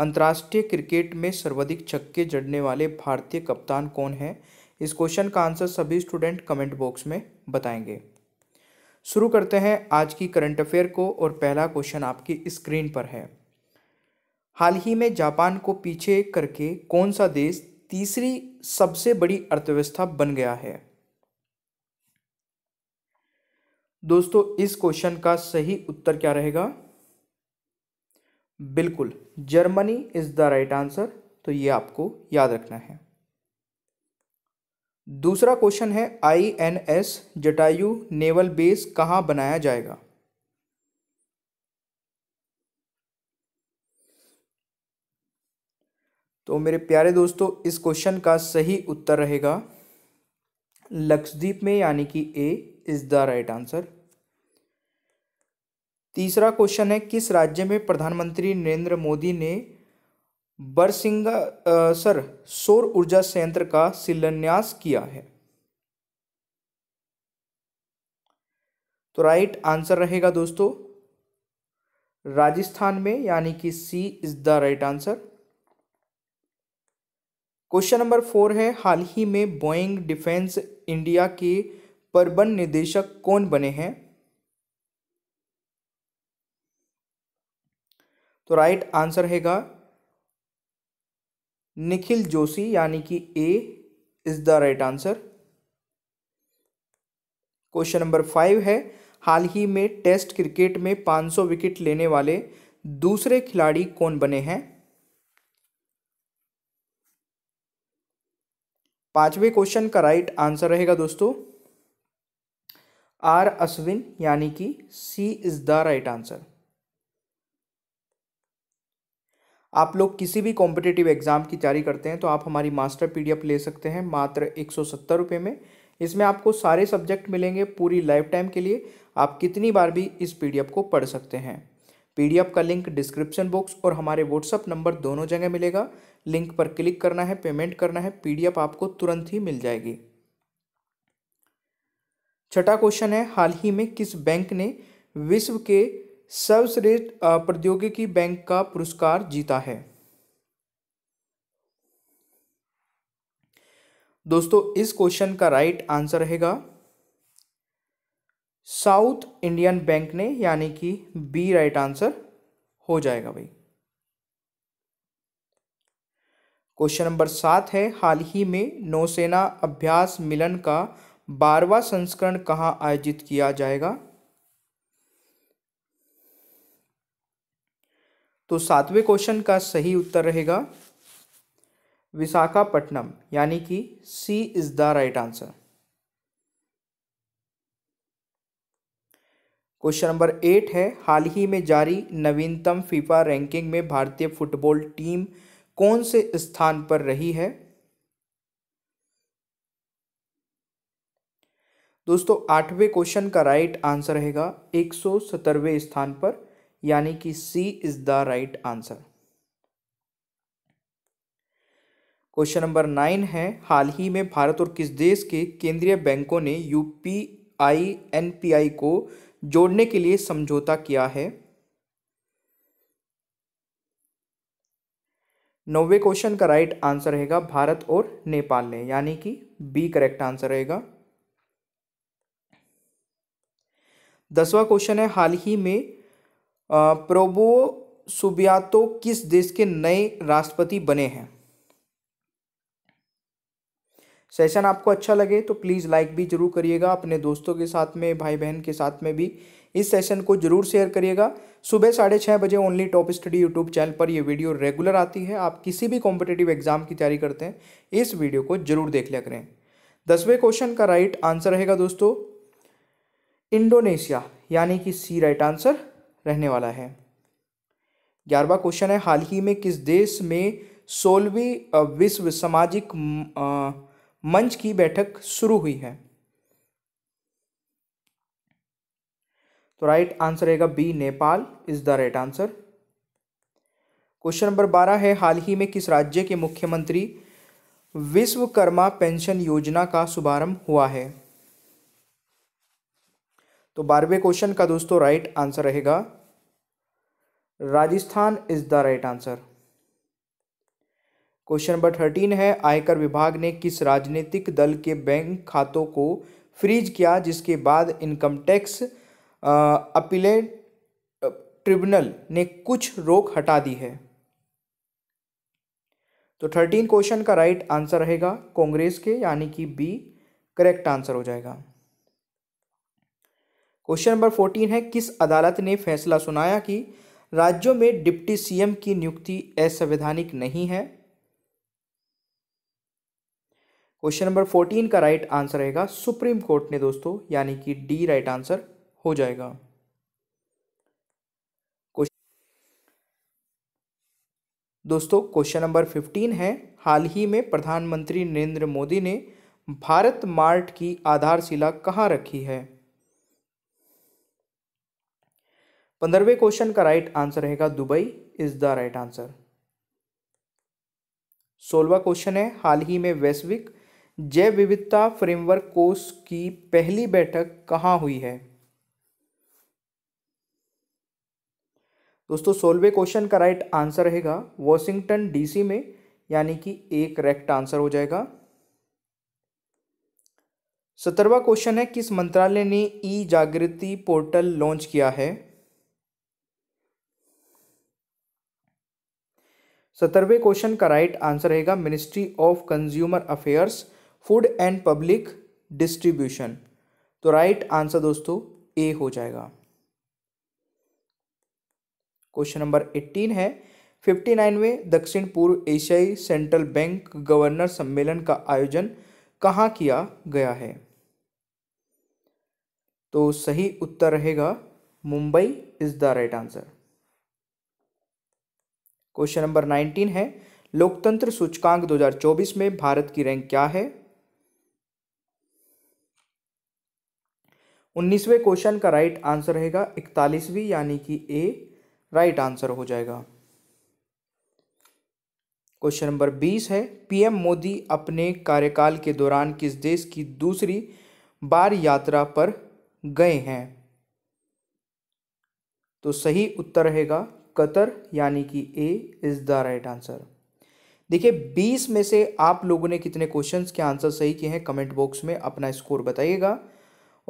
अंतर्राष्ट्रीय क्रिकेट में सर्वाधिक छक्के जड़ने वाले भारतीय कप्तान कौन है इस क्वेश्चन का आंसर सभी स्टूडेंट कमेंट बॉक्स में बताएंगे शुरू करते हैं आज की करंट अफेयर को और पहला क्वेश्चन आपकी स्क्रीन पर है हाल ही में जापान को पीछे करके कौन सा देश तीसरी सबसे बड़ी अर्थव्यवस्था बन गया है दोस्तों इस क्वेश्चन का सही उत्तर क्या रहेगा बिल्कुल Germany is the right answer तो ये आपको याद रखना है दूसरा क्वेश्चन है I N S Jatayu naval base कहाँ बनाया जाएगा तो मेरे प्यारे दोस्तों इस क्वेश्चन का सही उत्तर रहेगा लक्षद्वीप में यानी कि A is the right answer तीसरा क्वेश्चन है किस राज्य में प्रधानमंत्री नरेंद्र मोदी ने बरसिंगा सर सौर ऊर्जा संयंत्र का शिलान्यास किया है तो राइट आंसर रहेगा दोस्तों राजस्थान में यानी कि C is the right answer question number four है हाल ही में बोइंग डिफेंस इंडिया के प्रबंध निदेशक कौन बने हैं तो राइट आंसर हैगा निखिल जोशी यानी कि A is the right answer question number five है हाल ही में टेस्ट क्रिकेट में 500 विकेट लेने वाले दूसरे खिलाड़ी कौन बने हैं पांचवें क्वेश्चन का राइट आंसर रहेगा दोस्तों आर अश्विन यानी कि C is the right answer आप लोग किसी भी कॉम्पिटेटिव एग्ज़ाम की तैयारी करते हैं तो आप हमारी मास्टर पीडीएफ ले सकते हैं मात्र एक सौ सत्तर रुपये में इसमें आपको सारे सब्जेक्ट मिलेंगे पूरी लाइफ टाइम के लिए आप कितनी बार भी इस पी को पढ़ सकते हैं पी का लिंक डिस्क्रिप्शन बॉक्स और हमारे व्हाट्सअप नंबर दोनों जगह मिलेगा लिंक पर क्लिक करना है पेमेंट करना है पी आपको तुरंत ही मिल जाएगी छठा क्वेश्चन है हाल ही में किस बैंक ने विश्व के सर्वश्रेष्ठ प्रौद्योगिकी बैंक का पुरस्कार जीता है दोस्तों इस क्वेश्चन का राइट आंसर रहेगा साउथ इंडियन बैंक ने यानी कि बी राइट आंसर हो जाएगा भाई क्वेश्चन नंबर सात है हाल ही में नौसेना अभ्यास मिलन का बारवा संस्करण कहाँ आयोजित किया जाएगा तो सातवें क्वेश्चन का सही उत्तर रहेगा विशाखापट्टनम यानी कि C is the right answer question number eight है हाल ही में जारी नवीनतम फीफा रैंकिंग में भारतीय फुटबॉल टीम कौन से स्थान पर रही है दोस्तों आठवें क्वेश्चन का राइट आंसर रहेगा एक सौ सत्तरवें स्थान पर यानी कि C is the right answer question number nine है हाल ही में भारत और किस देश के केंद्रीय बैंकों ने U P I N P I को जोड़ने के लिए समझौता किया है नौवे क्वेश्चन का राइट आंसर रहेगा भारत और नेपाल ने यानी कि बी करेक्ट आंसर रहेगा दसवां क्वेश्चन है हाल ही में प्रोबो सुबियातो किस देश के नए राष्ट्रपति बने हैं सेशन आपको अच्छा लगे तो प्लीज़ लाइक भी जरूर करिएगा अपने दोस्तों के साथ में भाई बहन के साथ में भी इस सेशन को जरूर शेयर करिएगा सुबह साढ़े छः बजे only top study YouTube channel पर यह वीडियो रेगुलर आती है आप किसी भी कॉम्पिटेटिव एग्जाम की तैयारी करते हैं इस वीडियो को जरूर देख लिया करें दसवें क्वेश्चन का राइट आंसर रहेगा दोस्तों इंडोनेशिया यानी कि सी राइट आंसर रहने वाला है ग्यारहवा क्वेश्चन है हाल ही में किस देश में सोलहवीं विश्व सामाजिक मंच की बैठक शुरू हुई है तो राइट आंसर रहेगा B Nepal is the right answer question number बारह है हाल ही में किस राज्य के मुख्यमंत्री विश्वकर्मा पेंशन योजना का शुभारंभ हुआ है तो बारहवें क्वेश्चन का दोस्तों राइट आंसर रहेगा Rajasthan is the right answer question number thirteen है आयकर विभाग ने किस राजनीतिक दल के बैंक खातों को फ्रीज किया जिसके बाद इनकम टैक्स अपीलेट ट्रिब्यूनल ने कुछ रोक हटा दी है तो थर्टीन क्वेश्चन का राइट आंसर रहेगा कांग्रेस के यानी कि बी करेक्ट आंसर हो जाएगा क्वेश्चन नंबर फोर्टीन है किस अदालत ने फैसला सुनाया कि राज्यों में डिप्टी सीएम की नियुक्ति असंवैधानिक नहीं है क्वेश्चन नंबर फोर्टीन का राइट आंसर रहेगा सुप्रीम कोर्ट ने दोस्तों यानी कि डी राइट आंसर हो जाएगा दोस्तों क्वेश्चन नंबर फिफ्टीन है हाल ही में प्रधानमंत्री नरेंद्र मोदी ने भारत मार्ट की आधारशिला कहाँ रखी है पंद्रहवें क्वेश्चन का राइट आंसर रहेगा Dubai is the right answer सोलवा क्वेश्चन है हाल ही में वैश्विक जैव विविधता फ्रेमवर्क कोष की पहली बैठक कहाँ हुई है दोस्तों सोलवे क्वेश्चन का राइट आंसर रहेगा वॉशिंगटन डीसी में यानी कि एक करेक्ट आंसर हो जाएगा सत्रहवा क्वेश्चन है किस मंत्रालय ने ई जागृति पोर्टल लॉन्च किया है सत्तरवें क्वेश्चन का राइट आंसर रहेगा ministry of consumer affairs food and public distribution तो राइट आंसर दोस्तों ए हो जाएगा क्वेश्चन नंबर एट्टीन है फिफ्टी नाइनवें दक्षिण पूर्व एशियाई सेंट्रल बैंक गवर्नर सम्मेलन का आयोजन कहाँ किया गया है तो सही उत्तर रहेगा Mumbai is the right answer question number nineteen है लोकतंत्र सूचकांक 2024 में भारत की रैंक क्या है उन्नीसवें क्वेश्चन का राइट आंसर रहेगा इकतालीसवीं यानी कि ए राइट आंसर हो जाएगा क्वेश्चन नंबर बीस है पीएम मोदी अपने कार्यकाल के दौरान किस देश की दूसरी बार यात्रा पर गए हैं तो सही उत्तर रहेगा कतर यानी कि A is the right answer देखिए 20 में से आप लोगों ने कितने क्वेश्चंस के आंसर सही किए हैं कमेंट बॉक्स में अपना स्कोर बताइएगा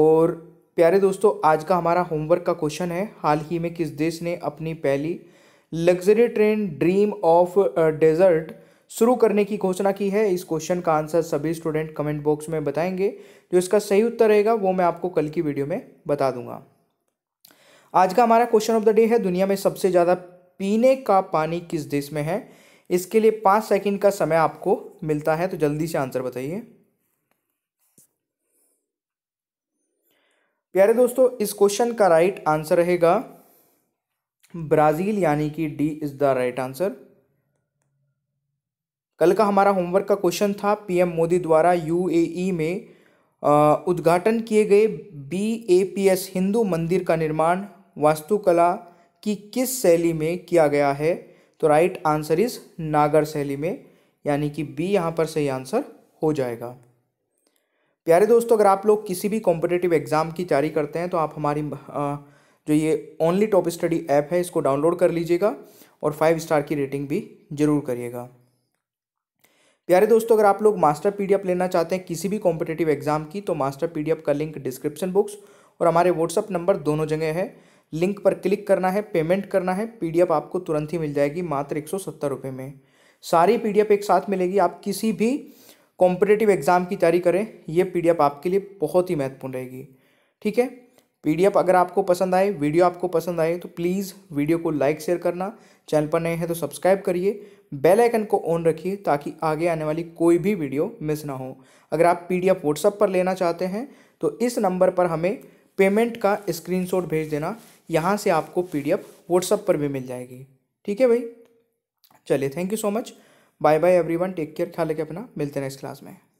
और प्यारे दोस्तों आज का हमारा होमवर्क का क्वेश्चन है हाल ही में किस देश ने अपनी पहली luxury train dream of desert शुरू करने की घोषणा की है इस क्वेश्चन का आंसर सभी स्टूडेंट कमेंट बॉक्स में बताएंगे जो इसका सही उत्तर रहेगा वो मैं आपको कल की वीडियो में बता दूंगा आज का हमारा क्वेश्चन ऑफ द डे है दुनिया में सबसे ज़्यादा पीने का पानी किस देश में है इसके लिए पाँच सेकंड का समय आपको मिलता है तो जल्दी से आंसर बताइए प्यारे दोस्तों इस क्वेश्चन का राइट आंसर रहेगा ब्राज़ील यानी कि D is the right answer कल का हमारा होमवर्क का क्वेश्चन था पीएम मोदी द्वारा यूएई e में उद्घाटन किए गए बीएपीएस हिंदू मंदिर का निर्माण वास्तुकला की किस शैली में किया गया है तो राइट आंसर इज नागर शैली में यानी कि बी यहाँ पर सही आंसर हो जाएगा प्यारे दोस्तों अगर आप लोग किसी भी कॉम्पिटेटिव एग्ज़ाम की तैयारी करते हैं तो आप हमारी जो ये ओनली टॉप स्टडी ऐप है इसको डाउनलोड कर लीजिएगा और फाइव स्टार की रेटिंग भी ज़रूर करिएगा प्यारे दोस्तों अगर आप लोग मास्टर पीडीएफ लेना चाहते हैं किसी भी कॉम्पिटेटिव एग्ज़ाम की तो मास्टर पीडीएफ का लिंक डिस्क्रिप्शन बॉक्स और हमारे व्हाट्सअप नंबर दोनों जगह है लिंक पर क्लिक करना है पेमेंट करना है पी आपको तुरंत ही मिल जाएगी मात्र एक सौ में सारी पी एक साथ मिलेगी आप किसी भी कॉम्पिटेटिव एग्ज़ाम की तैयारी करें ये पी आपके लिए बहुत ही महत्वपूर्ण रहेगी ठीक है पीडीएफ अगर आपको पसंद आए वीडियो आपको पसंद आए तो प्लीज़ वीडियो को लाइक शेयर करना चैनल पर नए हैं तो सब्सक्राइब करिए बेल आइकन को ऑन रखिए ताकि आगे आने वाली कोई भी वीडियो मिस ना हो अगर आप पीडीएफ व्हाट्सएप पर लेना चाहते हैं तो इस नंबर पर हमें पेमेंट का स्क्रीनशॉट भेज देना यहाँ से आपको पी डी व्हाट्सअप पर भी मिल जाएगी ठीक है भाई चलिए thank you so much bye bye everyone take care ख्याल रखें अपना मिलते हैं नेक्स्ट क्लास में